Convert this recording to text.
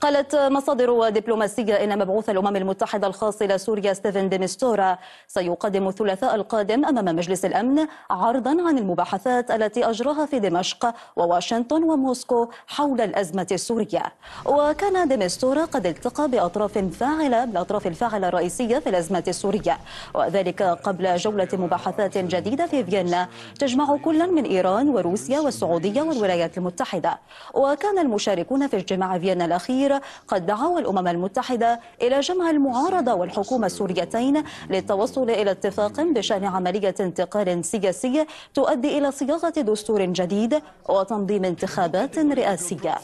قالت مصادر دبلوماسية إن مبعوث الأمم المتحدة الخاص إلى سوريا ستيفن ديمستورا سيقدم الثلاثاء القادم أمام مجلس الأمن عرضا عن المباحثات التي أجراها في دمشق وواشنطن وموسكو حول الأزمة السورية وكان ديمستورا قد التقى بأطراف فاعلة بالأطراف الفاعلة الرئيسية في الأزمة السورية وذلك قبل جولة مباحثات جديدة في فيينا تجمع كلا من إيران وروسيا والسعودية والولايات المتحدة وكان المشاركون في اجتماع فيينا الأخير الأخيرة قد دعوا الأمم المتحدة إلى جمع المعارضة والحكومة السوريتين للتوصل إلى اتفاق بشأن عملية انتقال سياسي تؤدي إلى صياغة دستور جديد وتنظيم انتخابات رئاسية